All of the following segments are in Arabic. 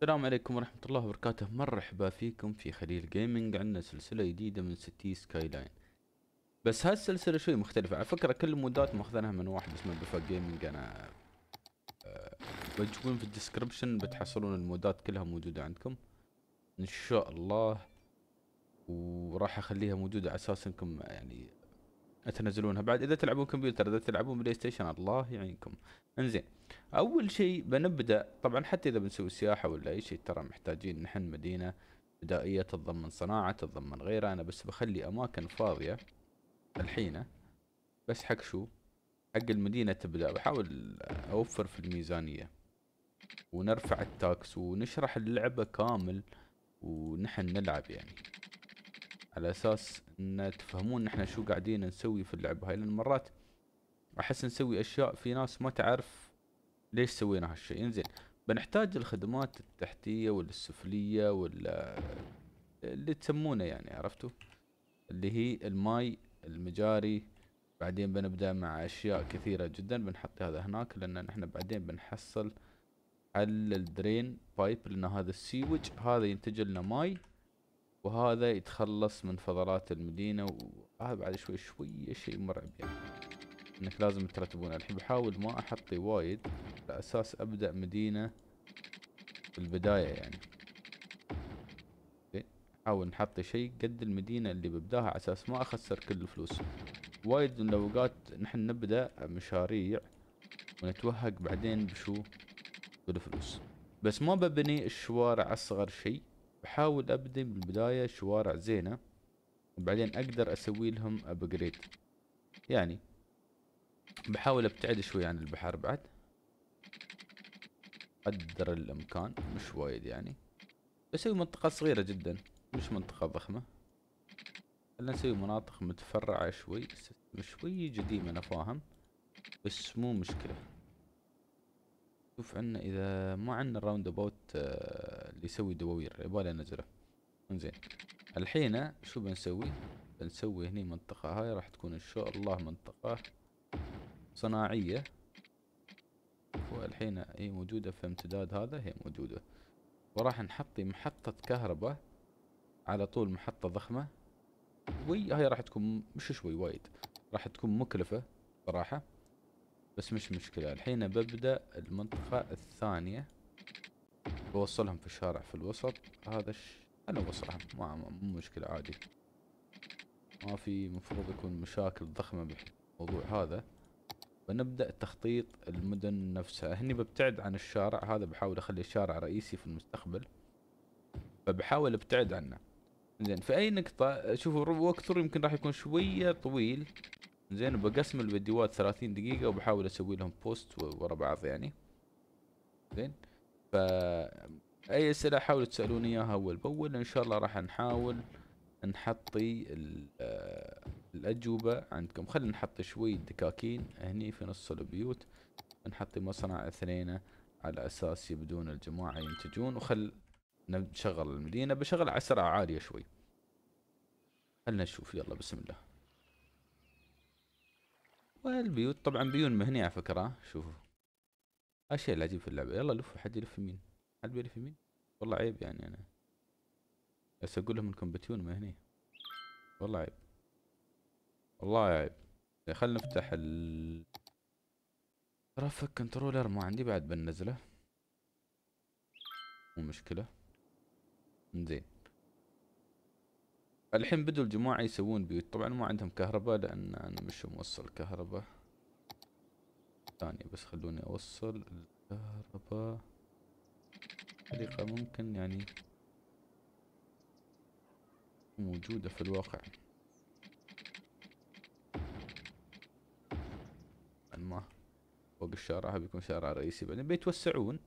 السلام عليكم ورحمة الله وبركاته مرحبا فيكم في خليل جيمنج عندنا سلسلة جديدة من ستي سكاي لاين بس هالسلسلة شوي مختلفة على فكرة كل المودات ماخذينها من واحد اسمه بفا جيمنج انا آه، بتجون في الديسكربشن بتحصلون المودات كلها موجودة عندكم ان شاء الله وراح اخليها موجودة على اساس انكم يعني تنزلونها بعد اذا تلعبون كمبيوتر اذا تلعبون بلاي ستيشن الله يعينكم انزين اول شيء بنبدا طبعا حتى اذا بنسوي سياحه ولا اي شيء ترى محتاجين نحن مدينه بدائيه تتضمن صناعه تتضمن غيرها انا بس بخلي اماكن فاضيه الحين بس حق شو حق المدينه تبدا بحاول اوفر في الميزانيه ونرفع التاكس ونشرح اللعبه كامل ونحن نلعب يعني على اساس ان تفهمون احنا شو قاعدين نسوي في اللعبه هاي لان مرات احس نسوي اشياء في ناس ما تعرف ليش سوينا هالشيء انزين بنحتاج الخدمات التحتيه والسفليه وال اللي تسمونه يعني عرفتوا اللي هي الماي المجاري بعدين بنبدا مع اشياء كثيره جدا بنحط هذا هناك لان نحن بعدين بنحصل على الدرين بايب لان هذا السيوج هذا ينتج لنا ماي وهذا يتخلص من فضلات المدينة وهذا بعد شوي شوية شيء مرعب يعني انك لازم ترتبون الحين بحاول ما احطي وايد على اساس ابدأ مدينة في البداية يعني نحاول إيه، نحط شيء قد المدينة اللي ببداها على اساس ما اخسر كل الفلوس وايد من الاوقات نحن نبدأ مشاريع ونتوهق بعدين بشو بالفلوس بس ما ببني الشوارع اصغر شيء بحاول ابدي بالبداية شوارع زينة وبعدين أقدر أسوي لهم أبجريد يعني بحاول أبتعد شوي عن البحر بعد قدر الإمكان مش وايد يعني بسوي منطقة صغيرة جدا مش منطقة ضخمة خلنا نسوي مناطق متفرعة شوي شوي قديمة أنا فاهم بس مو مشكلة شوف عنا اذا ما عنا الراوند اباوت اللي يسوي دواوير يبالي انزله انزين الحين شو بنسوي بنسوي هني منطقة هاي راح تكون ان شاء الله منطقة صناعية والحين هي موجودة في امتداد هذا هي موجودة وراح نحطي محطة كهرباء على طول محطة ضخمة وهي راح تكون مش شوي وايد راح تكون مكلفة صراحة بس مش مشكلة الحين ببدأ المنطقة الثانية بوصلهم في الشارع في الوسط هذا الش... انا بوصلهم ما مو مشكلة عادي ما في مفروض يكون مشاكل ضخمة بالموضوع هذا بنبدأ تخطيط المدن نفسها هني ببتعد عن الشارع هذا بحاول اخلي الشارع رئيسي في المستقبل فبحاول ابتعد عنه زين في اي نقطة شوفوا وقت يمكن راح يكون شوية طويل زين بقسم الفيديوهات 30 دقيقة وبحاول اسوي لهم بوست ورا بعض يعني زين فا اي اسئلة حاولوا تسألوني اياها اول باول ان شاء الله راح نحاول نحطي آه، الاجوبة عندكم خلينا نحط شوي دكاكين هني في نص البيوت نحطي مصنع اثنين على اساس يبدون الجماعة ينتجون وخل نشغل المدينة بشغل على سرعة عالية شوي خلنا نشوف يلا بسم الله والبيوت طبعا بيون مهنية على فكرة شوفوا اللي العجيب في اللعبة يلا لفوا حد يلف يمين حد بيلف يمين والله عيب يعني أنا بس أقول لهم إنكم بتيون مهني والله عيب والله عيب خلنا نفتح ال رفك كنترولر ما عندي بعد بنزله مو مشكلة زين الحين بدوا الجماعة يسوون بيوت طبعا ما عندهم كهرباء لأن أنا مش موصل كهرباء ثانية بس خلوني أوصل الكهرباء طريقة ممكن يعني موجودة في الواقع ما فوق الشارع بيكون شارع رئيسي بعدين بيتوسعون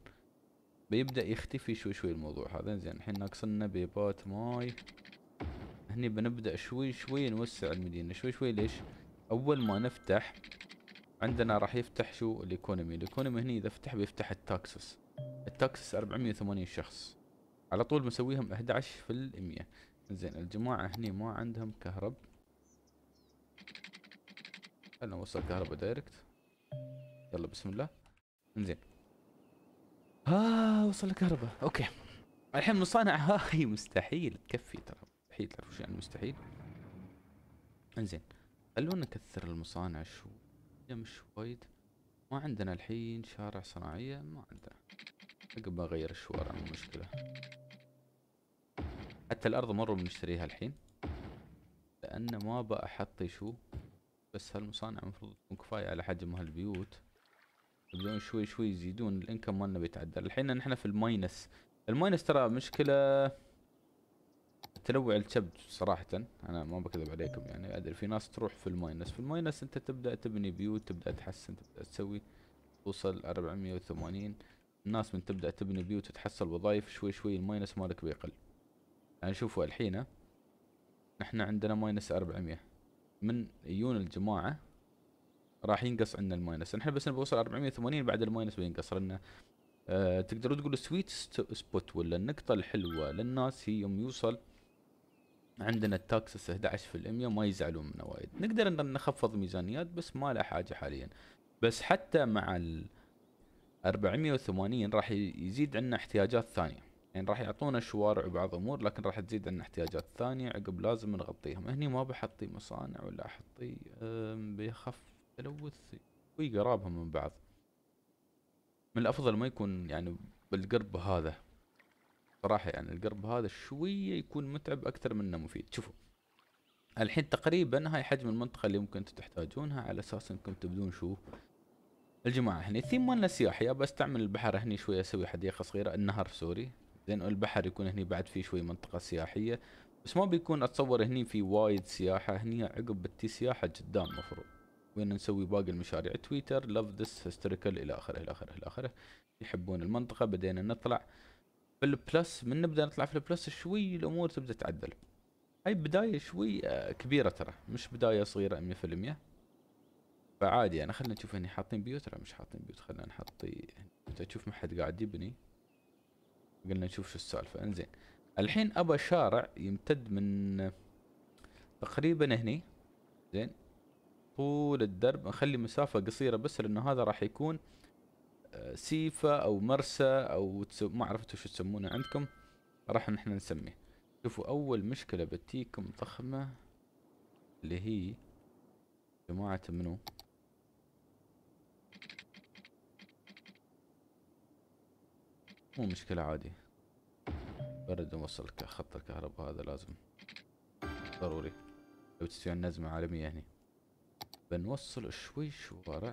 بيبدأ يختفي شوي شوي الموضوع هذا زين الحين ناقصنا بيبات ماي هني بنبدأ شوي شوي نوسع المدينة شوي شوي ليش اول ما نفتح عندنا راح يفتح شو الايكونومي الايكونومي هني اذا فتح بيفتح التاكسس التاكسس 480 شخص على طول مسويهم 11 في المية زين الجماعة هني ما عندهم كهرب خلنا نوصل كهرباء دايركت يلا بسم الله انزين ها آه وصل الكهرباء اوكي الحين مصانع هاي مستحيل تكفي ترى يعني مستحيل تعرف شيء عن المستحيل انزين خلونا نكثر المصانع شو مش وايد ما عندنا الحين شارع صناعية ما عندنا عقب بغير الشوارع مو مشكلة حتى الأرض مرة بنشتريها الحين لأن ما بقى شو بس هالمصانع المفروض تكون كفاية على حجم هالبيوت يبدون شوي شوي يزيدون الانكم مالنا بيتعدل الحين نحن في الماينس الماينس ترى مشكلة تنوع الكبد صراحة أنا ما بكذب عليكم يعني أدري في ناس تروح في الماينس في الماينس أنت تبدأ تبني بيوت تبدأ تحسن تبدأ تسوي توصل 480 الناس من تبدأ تبني بيوت وتحصل وظائف شوي شوي الماينس مالك بيقل يعني شوفوا الحين احنا عندنا ماينس 400 من يجون الجماعة راح ينقص عندنا الماينس احنا بس نوصل 480 بعد الماينس بينقص لنا أه تقدروا تقولوا سويت سبوت ولا النقطة الحلوة للناس هي يوم يوصل عندنا التاكسس 11% ما يزعلون منه وايد نقدر ان نخفض ميزانيات بس ما له حاجه حاليا بس حتى مع ال 480 راح يزيد عندنا احتياجات ثانيه يعني راح يعطونا شوارع وبعض امور لكن راح تزيد عندنا احتياجات ثانيه عقب لازم نغطيهم هني ما بحطي مصانع ولا احطي بيخف تلوث وي قرابهم من بعض من الافضل ما يكون يعني بالقرب هذا صراحه يعني القرب هذا شويه يكون متعب اكثر منه مفيد شوفوا الحين تقريبا هاي حجم المنطقه اللي ممكن انتم تحتاجونها على اساس انكم تبدون شو الجماعه هني الثيم مالنا سياحي بستعمل البحر هني شويه اسوي حديقه صغيره النهر سوري زين البحر يكون هني بعد في شوي منطقه سياحيه بس ما بيكون اتصور هني في وايد سياحه هني عقب بتي سياحه قدام المفروض وين نسوي باقي المشاريع تويتر لاف ذس هيستوريكال الى اخره الى اخره الى اخره يحبون المنطقه بدينا نطلع بالبلس من نبدا نطلع في البلس شوي الامور تبدا تعدل هاي بدايه شوي آه، كبيره ترى مش بدايه صغيره 100% فعادي انا يعني خلينا نشوف هني حاطين بيوت ترى مش حاطين بيوت خلينا نحط انت تشوف ما حد قاعد يبني قلنا نشوف شو السالفه انزين الحين ابى شارع يمتد من آه، تقريبا هني زين طول الدرب نخلي مسافه قصيره بس لانه هذا راح يكون سيفا او مرسى او تسو... ما عرفتوا شو تسمونه عندكم راح نحن نسميه شوفوا اول مشكلة بتيكم ضخمة اللي هي جماعة منو مو مشكلة عادي برد نوصل خط الكهرباء هذا لازم ضروري لو تسوي النزمة عالمية هني بنوصل شوي شوارع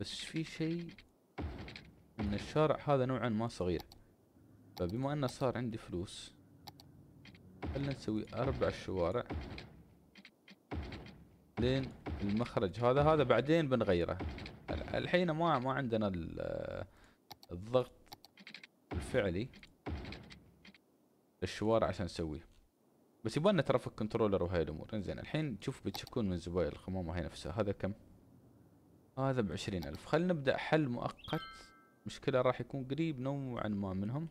بس في شيء ان الشارع هذا نوعا ما صغير فبما انه صار عندي فلوس خلنا نسوي اربع شوارع لين المخرج هذا هذا بعدين بنغيره الحين ما ما عندنا الضغط الفعلي للشوارع عشان نسويه بس يبغى لنا ترافيك كنترولر وهاي الامور انزين الحين شوف بتشكون من زبايل الخمامه هاي نفسها هذا كم هذا بعشرين ألف خلينا نبدأ حل مؤقت مشكلة راح يكون قريب نوعا ما منهم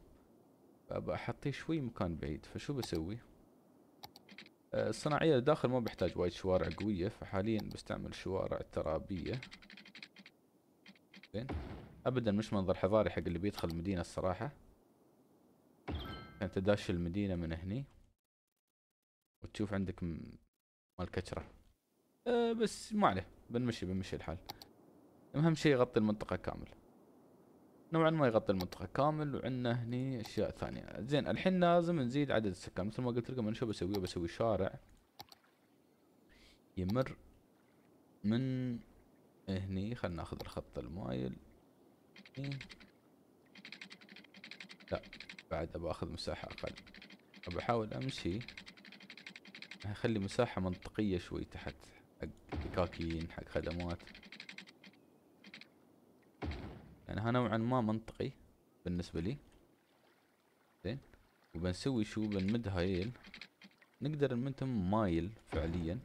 فأبى أحطيه شوي مكان بعيد فشو بسوي أه، الصناعية داخل ما بحتاج وايد شوارع قوية فحاليا بستعمل شوارع ترابية زين أبدا مش منظر حضاري حق اللي بيدخل المدينة الصراحة انت داش المدينة من هني وتشوف عندك مال كترة أه بس ما عليه بنمشي بنمشي الحال اهم شيء يغطي المنطقة كامل نوعا ما يغطي المنطقة كامل وعندنا هني اشياء ثانية زين الحين لازم نزيد عدد السكان مثل ما قلت لكم انا شو بسوي بسوي شارع يمر من هني خلنا ناخذ الخط المايل هني. لا بعد ابى اخذ مساحة اقل ابى احاول امشي اخلي مساحة منطقية شوي تحت حق دكاكين حق خدمات يعني ها نوعا ما منطقي بالنسبة لي زين وبنسوي شو بنمد هايل نقدر نمدهم مايل فعليا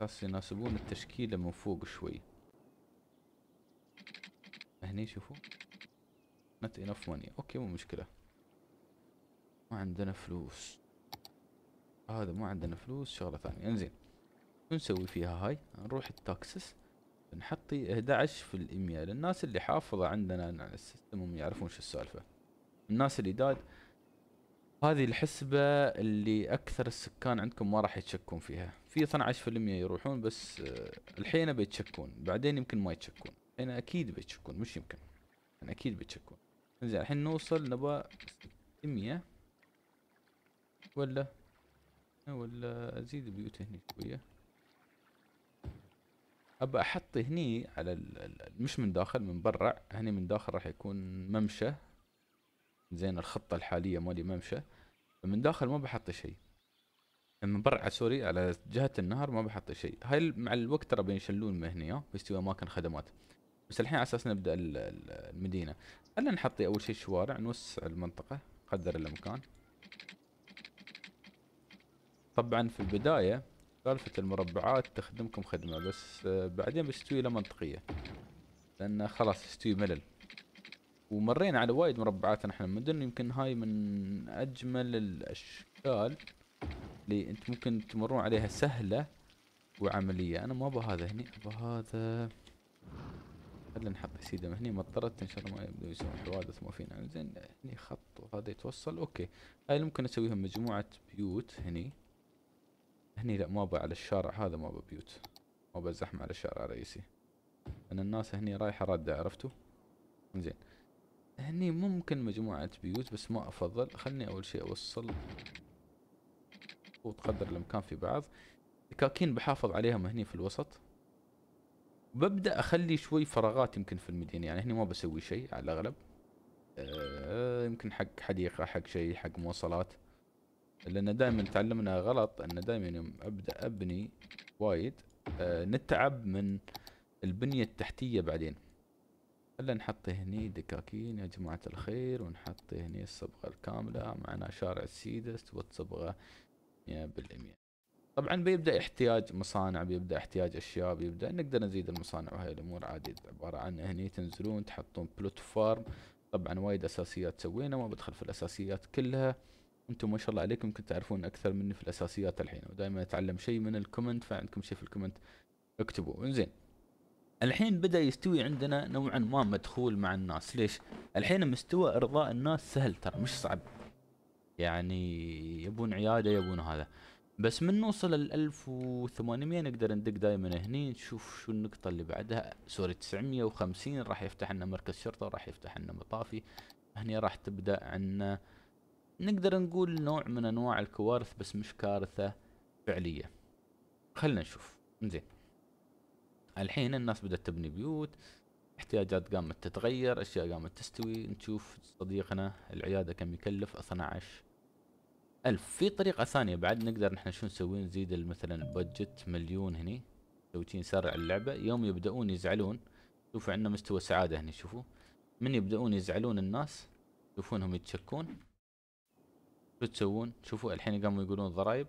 بس يناسبون التشكيلة من فوق شوي هني شوفوا نت انف ماني اوكي مو مشكلة ما عندنا فلوس هذا ما عندنا فلوس شغلة ثانية انزين شو نسوي فيها هاي نروح التاكسس نحطي 11 في المية للناس اللي حافظة عندنا السيستم هم يعرفون شو السالفة الناس اللي داد هذه الحسبة اللي أكثر السكان عندكم ما راح يتشكون فيها في 12% يروحون بس آه، الحين بيتشكون بعدين يمكن ما يتشكون الحين أكيد بيتشكون مش يمكن أنا أكيد بيتشكون زين الحين نوصل نبى 600 ولا ولا أزيد البيوت هني شوية ابى احط هني على مش من داخل من برا هني من داخل راح يكون ممشى زين الخطه الحاليه مالي ممشى من داخل ما بحط شيء من برا سوري على جهه النهر ما بحط شيء هاي مع الوقت ترى بينشلون من هنا ويستوي اماكن خدمات بس الحين على اساس نبدا المدينه خلينا نحط اول شيء شوارع نوسع المنطقه قدر الامكان طبعا في البدايه سالفة المربعات تخدمكم خدمة بس آه، بعدين بتستوي له منطقية لأن خلاص استوي ملل ومرينا على وايد مربعات نحن مدن يمكن هاي من أجمل الأشكال اللي انت ممكن تمرون عليها سهلة وعملية أنا ما أبغى هذا هني أبغى هذا خلينا نحط سيدة هني مطرت ان شاء الله ما يبدو يسوون حوادث ما فينا زين هني خط وهذا يتوصل اوكي هاي ممكن اسويها مجموعة بيوت هني هني لا ما على الشارع هذا ما بيوت ما زحمة على الشارع الرئيسي لأن الناس هني رايحة ردة عرفتوا زين هني ممكن مجموعة بيوت بس ما أفضل خلني أول شيء أوصل وتقدر الإمكان في بعض الكاكين بحافظ عليهم هني في الوسط ببدأ أخلي شوي فراغات يمكن في المدينة يعني هني ما بسوي شيء على الأغلب أه يمكن حق حديقة حق شيء حق مواصلات لان دائما تعلمنا غلط ان دائما يوم ابدا ابني وايد أه نتعب من البنيه التحتيه بعدين هلا نحط هني دكاكين يا جماعه الخير ونحط هني الصبغه الكامله معنا شارع السيدست والصبغه 100% طبعا بيبدا احتياج مصانع بيبدا احتياج اشياء بيبدا نقدر نزيد المصانع وهاي الامور عادي عباره عن هني تنزلون تحطون بلوت فارم طبعا وايد اساسيات سوينا ما بدخل في الاساسيات كلها انتم ما شاء الله عليكم يمكن تعرفون اكثر مني في الاساسيات الحين ودائما اتعلم شيء من الكومنت فعندكم شيء في الكومنت اكتبوا انزين الحين بدا يستوي عندنا نوعا ما مدخول مع الناس ليش الحين مستوى ارضاء الناس سهل ترى مش صعب يعني يبون عياده يبون هذا بس من نوصل ال 1800 نقدر ندق دائما هني نشوف شو النقطه اللي بعدها سوري 950 راح يفتح لنا مركز شرطه وراح يفتح لنا مطافي هني راح تبدا عندنا نقدر نقول نوع من انواع الكوارث بس مش كارثة فعلية خلنا نشوف زين الحين الناس بدأت تبني بيوت احتياجات قامت تتغير اشياء قامت تستوي نشوف صديقنا العيادة كم يكلف 12 ألف في طريقة ثانية بعد نقدر نحن شو نسوي نزيد مثلا البادجت مليون هني توتين نسرع اللعبة يوم يبدأون يزعلون شوفوا عندنا مستوى سعادة هني شوفوا من يبدأون يزعلون الناس يشوفونهم يتشكون شو تسوون شوفوا الحين قاموا يقولون ضرائب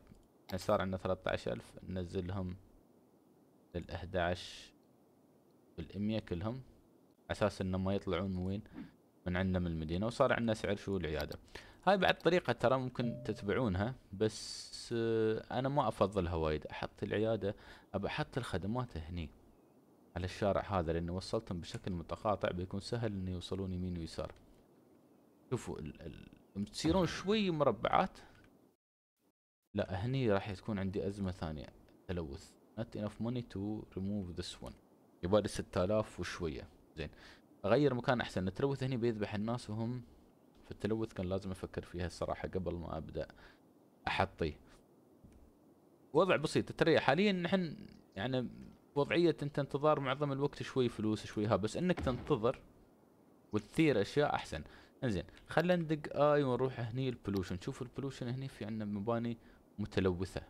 يعني صار عندنا 13000 الف ننزلهم الاحد 11 بالمية كلهم اساس انه ما يطلعون من وين من عندنا من المدينه وصار عندنا سعر شو العياده هاي بعد طريقه ترى ممكن تتبعونها بس آه، انا ما افضلها وايد احط العياده ابى احط الخدمات هني على الشارع هذا لاني وصلتهم بشكل متقاطع بيكون سهل ان يوصلون يمين ويسار شوفوا ال تصيرون شوي مربعات لا هني راح تكون عندي ازمه ثانيه تلوث not enough money to remove this one يبالي 6000 وشويه زين اغير مكان احسن التلوث هني بيذبح الناس وهم فالتلوث كان لازم افكر فيها الصراحه قبل ما ابدا احطيه وضع بسيط ترى حاليا نحن يعني وضعيه انت انتظار معظم الوقت شوي فلوس شوي ها بس انك تنتظر وتثير اشياء احسن انزين خلينا ندق اي ونروح هني البلوشن شوف البلوشن هني في عندنا مباني متلوثه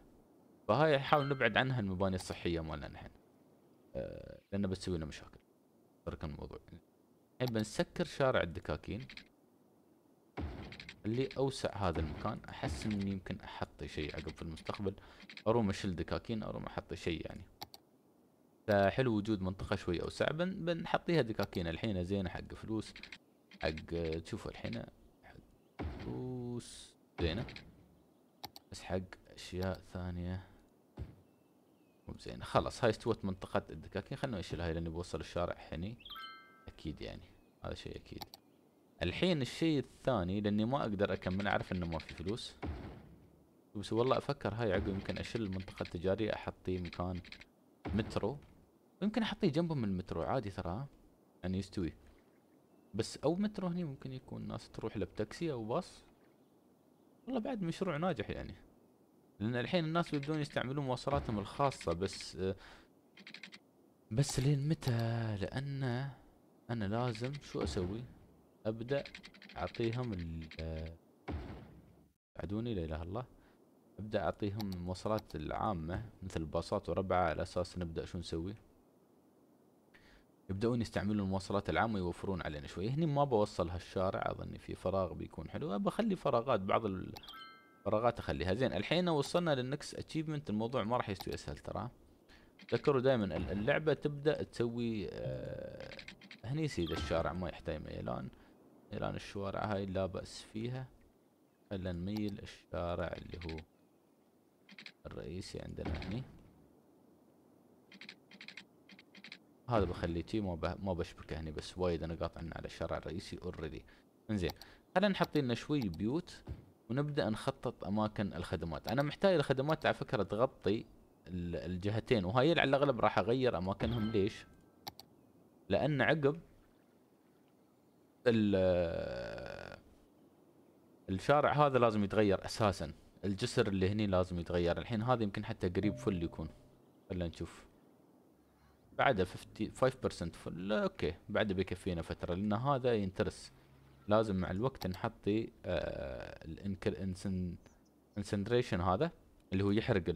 فهاي نحاول نبعد عنها المباني الصحيه مالنا نحن أه لان بتسوي لنا مشاكل ترك الموضوع الحين بنسكر شارع الدكاكين اللي اوسع هذا المكان احس اني يمكن احط شيء عقب في المستقبل اروم اشيل دكاكين اروم احط شيء يعني فحلو وجود منطقة شوي اوسع بنحطيها دكاكين الحين زينة حق فلوس حق تشوفوا الحين حق فلوس زينة بس حق اشياء ثانية مو بزينة خلاص هاي استوت منطقة الدكاكين خلنا نشيل هاي لاني بوصل الشارع حني اكيد يعني هذا شيء اكيد الحين الشيء الثاني لاني ما اقدر اكمل اعرف انه ما في فلوس بس والله افكر هاي عقب يمكن اشيل المنطقة التجارية احطيه مكان مترو ويمكن احطيه جنبه من المترو عادي ترى يعني يستوي بس او مترو هني ممكن يكون ناس تروح له بتاكسي او باص والله بعد مشروع ناجح يعني لان الحين الناس بيبدون يستعملون مواصلاتهم الخاصه بس بس لين متى لان انا لازم شو اسوي ابدا اعطيهم عدوني لا اله الله ابدا اعطيهم المواصلات العامه مثل الباصات وربعه على اساس نبدا شو نسوي يبدأون يستعملون المواصلات العامة ويوفرون علينا شوي هني ما بوصل هالشارع أظن في فراغ بيكون حلو بخلي فراغات بعض الفراغات أخليها زين الحين وصلنا للنكس أتشيفمنت الموضوع ما راح يستوي أسهل ترى تذكروا دائما اللعبة تبدأ تسوي آه هني سيد الشارع ما يحتاج ميلان ميلان الشوارع هاي لا بأس فيها خلينا نميل الشارع اللي هو الرئيسي عندنا هني هذا بخليه تي ما ما بشبكه هني يعني، بس وايد انا قاطع على الشارع الرئيسي اوريدي انزين خلينا نحط لنا شوي بيوت ونبدا نخطط اماكن الخدمات انا محتاج الخدمات على فكره تغطي الجهتين وهاي على الاغلب راح اغير اماكنهم ليش لان عقب الشارع هذا لازم يتغير اساسا الجسر اللي هني لازم يتغير الحين هذا يمكن حتى قريب فل يكون خلينا نشوف بعدها 5% اوكي بعدها بيكفينا فتره لان هذا ينترس لازم مع الوقت نحطي آه، الانسندريشن هذا اللي هو يحرق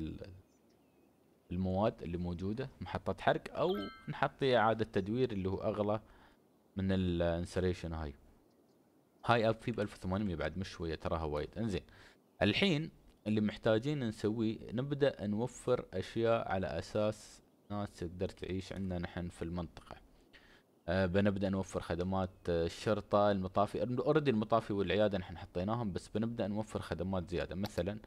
المواد اللي موجوده محطه حرق او نحطي اعاده تدوير اللي هو اغلى من الانسريشن هاي هاي اب في ب 1800 بعد مش شويه تراها وايد انزين الحين اللي محتاجين نسويه نبدا نوفر اشياء على اساس ناس تقدر تعيش عندنا نحن في المنطقة أه بنبدأ نوفر خدمات آه، الشرطة المطافي اوريدي المطافي والعيادة نحن حطيناهم بس بنبدأ نوفر خدمات زيادة مثلا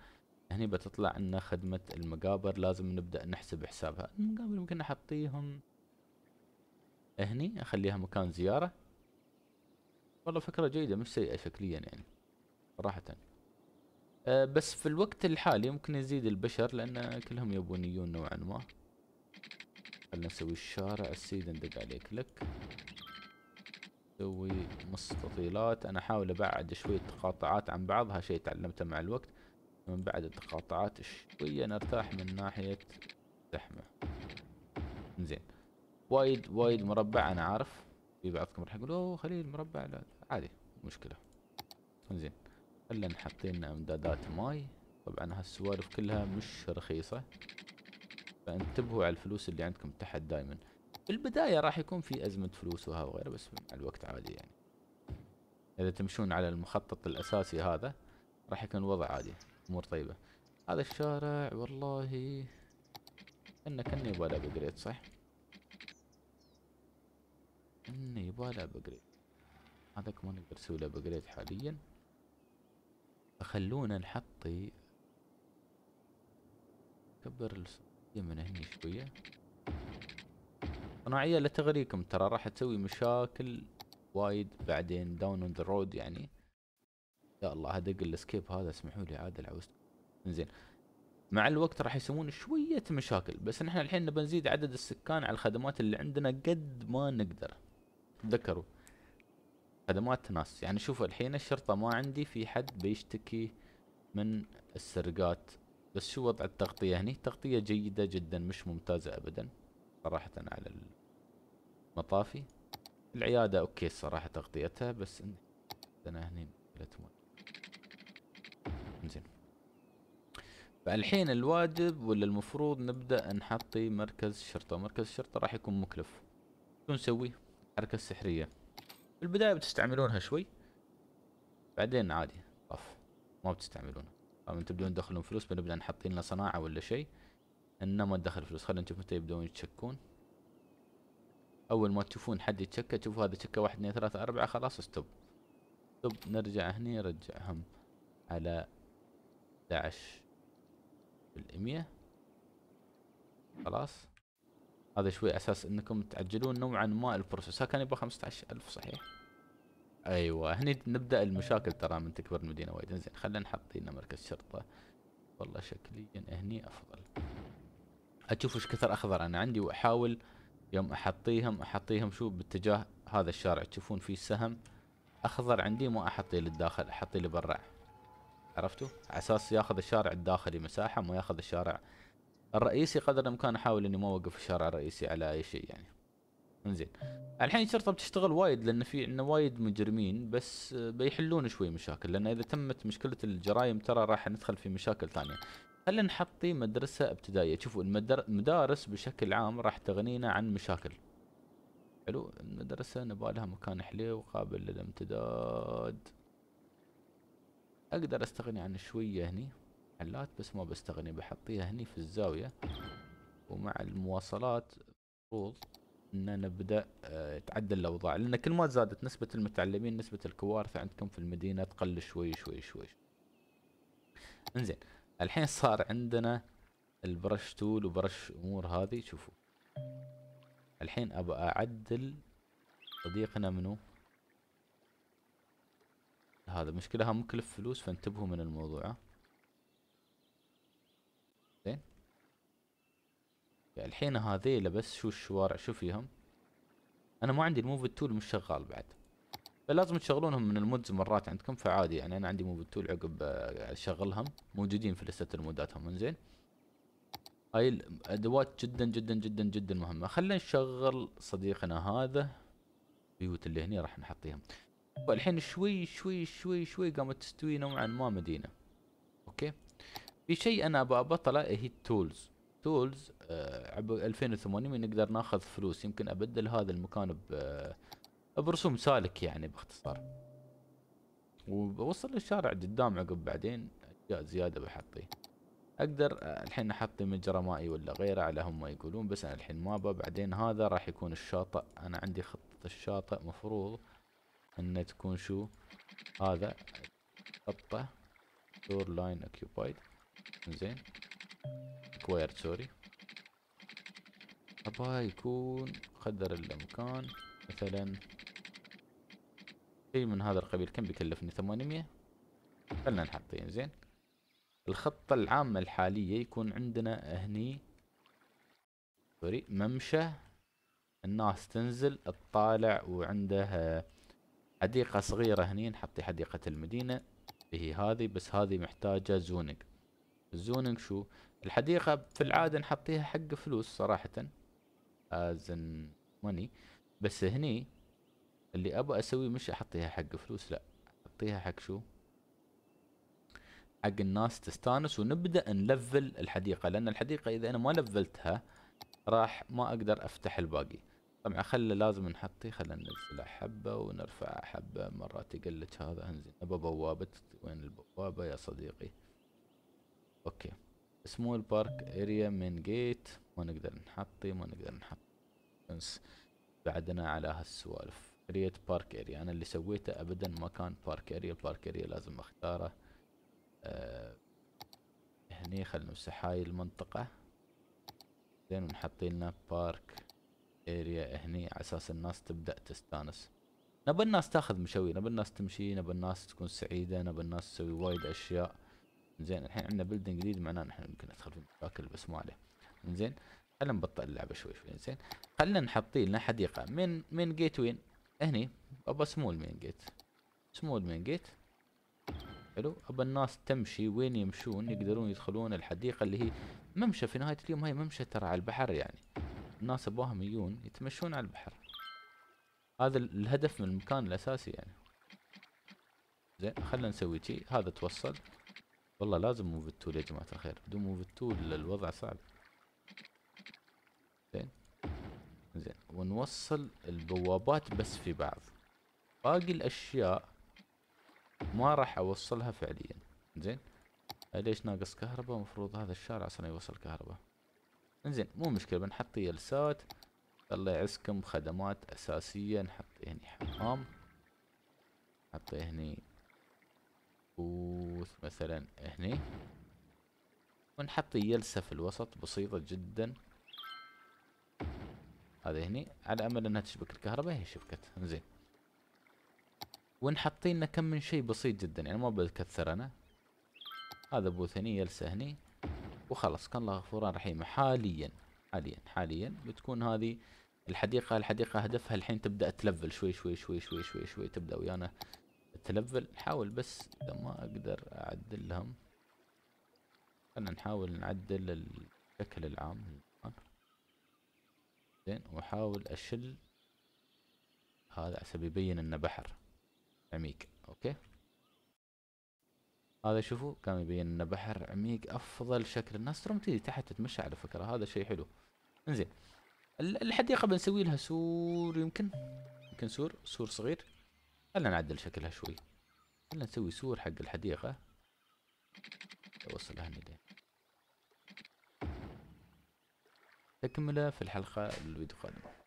هني بتطلع عندنا خدمة المقابر لازم نبدأ نحسب حسابها المقابر ممكن نحطيهم هني اخليها مكان زيارة والله فكرة جيدة مش سيئة شكليا يعني صراحة أه بس في الوقت الحالي ممكن يزيد البشر لان كلهم يبون يجون نوعا ما خلنا نسوي الشارع السيد ندق عليه كليك نسوي مستطيلات انا احاول ابعد شوية تقاطعات عن بعضها شيء تعلمته مع الوقت من بعد التقاطعات شوية نرتاح من ناحية زحمة زين وايد وايد مربع انا عارف في بعضكم راح يقول اوه خليل مربع لا عادي مشكلة زين خلنا نحط لنا امدادات ماي طبعا هالسوالف كلها مش رخيصة فانتبهوا على الفلوس اللي عندكم تحت دائما في البداية راح يكون في أزمة فلوس وها وغيره بس مع الوقت عادي يعني إذا تمشون على المخطط الأساسي هذا راح يكون الوضع عادي أمور طيبة هذا الشارع والله انه كان يبغى له ابجريد صح؟ انه يبغى له ابجريد هذاك ما نقدر نسوي له ابجريد حاليا فخلونا نحطي كبر الصوت من هني شوية صناعية لا تغريكم ترى راح تسوي مشاكل وايد بعدين داون اون ذا رود يعني يا الله هدق الاسكيب هذا اسمحوا لي عاد العوز زين مع الوقت راح يسوون شوية مشاكل بس نحن الحين نبي نزيد عدد السكان على الخدمات اللي عندنا قد ما نقدر تذكروا خدمات ناس يعني شوفوا الحين الشرطة ما عندي في حد بيشتكي من السرقات بس شو وضع التغطية هني تغطية جيدة جدا مش ممتازة ابدا صراحة على المطافي العيادة اوكي الصراحة تغطيتها بس انا هني زين فالحين الواجب ولا المفروض نبدأ نحطي مركز شرطة مركز الشرطة راح يكون مكلف شو نسوي الحركة السحرية في البداية بتستعملونها شوي بعدين عادي طف ما بتستعملونها طبعا تبدون تدخلون فلوس بنبدا نحط لنا صناعه ولا شيء انه ما تدخل فلوس خلينا نشوف متى يبدون يتشكون اول ما تشوفون حد يتشكى تشوفوا هذا تشكى واحد اثنين ثلاثة اربعة خلاص استوب استوب نرجع هني نرجعهم على 11% خلاص هذا شوي اساس انكم تعجلون نوعا ما البروسيس ها كان يبغى 15000 صحيح ايوه هني نبدا المشاكل ترى من تكبر المدينه وايد زين خلينا نحط هنا مركز شرطه والله شكليا هني افضل اشوف ايش كثر اخضر انا عندي واحاول يوم احطيهم احطيهم شو باتجاه هذا الشارع تشوفون في سهم اخضر عندي ما احطيه للداخل احطيه لبرا عرفتوا على اساس ياخذ الشارع الداخلي مساحه ما ياخذ الشارع الرئيسي قدر الامكان احاول اني ما اوقف الشارع الرئيسي على اي شيء يعني انزين الحين الشرطه بتشتغل وايد لان في عندنا وايد مجرمين بس بيحلون شوي مشاكل لان اذا تمت مشكله الجرائم ترى راح ندخل في مشاكل ثانيه خلينا نحطي مدرسه ابتدائيه شوفوا المدارس بشكل عام راح تغنينا عن مشاكل حلو المدرسه نبالها مكان حليو وقابل للامتداد اقدر استغني عن شويه هني حلات بس ما بستغني بحطيها هني في الزاويه ومع المواصلات المفروض ان نبدا آه، تعدل الاوضاع لان كل ما زادت نسبه المتعلمين نسبه الكوارث عندكم في المدينه تقل شوي شوي شوي انزين الحين صار عندنا البرش تول وبرش امور هذه شوفوا الحين ابى اعدل صديقنا منو هذا مشكلة مكلف فلوس فانتبهوا من الموضوع يعني الحين هذيلا بس شو الشوارع شو فيهم انا ما عندي الموف تول مش شغال بعد فلازم تشغلونهم من المودز مرات عندكم فعادي يعني انا عندي موف تول عقب اشغلهم آه، موجودين في لسته المودات هم هاي الادوات جدا جدا جدا جدا مهمه خلينا نشغل صديقنا هذا البيوت اللي هنا راح نحطيهم والحين شوي شوي شوي شوي قامت تستوي نوعا ما مدينه اوكي في شيء انا ابى ابطله إيه هي التولز تولز آه، عبر من نقدر ناخذ فلوس يمكن ابدل هذا المكان آه، برسوم سالك يعني باختصار وبوصل للشارع قدام عقب بعدين اشياء زياده بحطي اقدر آه، الحين احط مجرى مائي ولا غيره على هم يقولون بس انا الحين ما بعدين هذا راح يكون الشاطئ انا عندي خطه الشاطئ مفروض ان تكون شو هذا خطه دور لاين اوكيبايد زين كواير سوري ابا يكون قدر الإمكان مثلا شيء من هذا القبيل كم بيكلفني ثمانمية خلنا نحط زين الخطة العامة الحالية يكون عندنا هني سوري ممشى الناس تنزل تطالع وعندها حديقة صغيرة هني نحطي حديقة المدينة هي هذه بس هذه محتاجة زونق الزوننج شو الحديقة في العادة نحطيها حق فلوس صراحة as in money بس هني اللي ابى اسويه مش احطيها حق فلوس لا احطيها حق شو حق الناس تستانس ونبدا نلفل الحديقه لان الحديقه اذا انا ما لفلتها راح ما اقدر افتح الباقي طبعا خل لازم نحطي خلينا ننزل حبه ونرفع حبه مرات يقلك هذا انزين ابى بوابه وين البوابه يا صديقي اوكي سمول بارك اريا من جيت ما نقدر نحطي ما نقدر نحط بعدنا على هالسوالف كريت بارك اريا انا اللي سويته ابدا ما كان بارك اريا البارك اريا لازم اختاره أه هني خلنا نمسح هاي المنطقة زين ونحط لنا بارك اريا هني على اساس الناس تبدأ تستانس نبى الناس تاخذ مشوي نبى الناس تمشي نبى الناس تكون سعيدة نبى الناس تسوي وايد اشياء زين الحين عندنا بلدنج جديد معناه نحن ممكن ندخل في مشاكل بس ما عليه زين خلينا نبطئ اللعبه شوي شوي زين خلينا نحط لنا حديقه من من جيت وين هني ابى سمول مين جيت سمول مين جيت حلو ابى الناس تمشي وين يمشون يقدرون يدخلون الحديقه اللي هي ممشى في نهايه اليوم هاي ممشى ترى على البحر يعني الناس ابوهم يجون يتمشون على البحر هذا الهدف من المكان الاساسي يعني زين خلينا نسوي شي هذا توصل والله لازم موف تول يا جماعة الخير بدون موف تول الوضع صعب زين زين ونوصل البوابات بس في بعض باقي الأشياء ما راح أوصلها فعليا زين ليش ناقص كهرباء المفروض هذا الشارع أصلا يوصل كهرباء زين مو مشكلة بنحط يلسات الله يعزكم خدمات أساسية نحط هني حمام نحط هني بوث مثلا هني ونحط يلسة في الوسط بسيطة جدا هذا هني على امل انها تشبك الكهرباء هي شبكت زين ونحط لنا كم من شيء بسيط جدا يعني ما بكثر انا هذا بوث هني يلسة هني وخلاص كان الله غفور رحيم حاليا حاليا حاليا بتكون هذه الحديقة الحديقة هدفها الحين تبدأ تلفل شوي شوي شوي شوي شوي شوي تبدأ ويانا يعني تلفل نحاول بس اذا ما اقدر اعدلهم خلنا نحاول نعدل الشكل العام زين واحاول اشل هذا عسى يبين انه بحر عميق اوكي هذا شوفوا كان يبين انه بحر عميق افضل شكل الناس ترى تيجي تحت تتمشى على فكره هذا شيء حلو انزين الحديقه بنسوي لها سور يمكن يمكن سور سور صغير خلنا نعدل شكلها شوي خلنا نسوي سور حق الحديقة اوصلها من تكملة في الحلقة اللي بتقادمة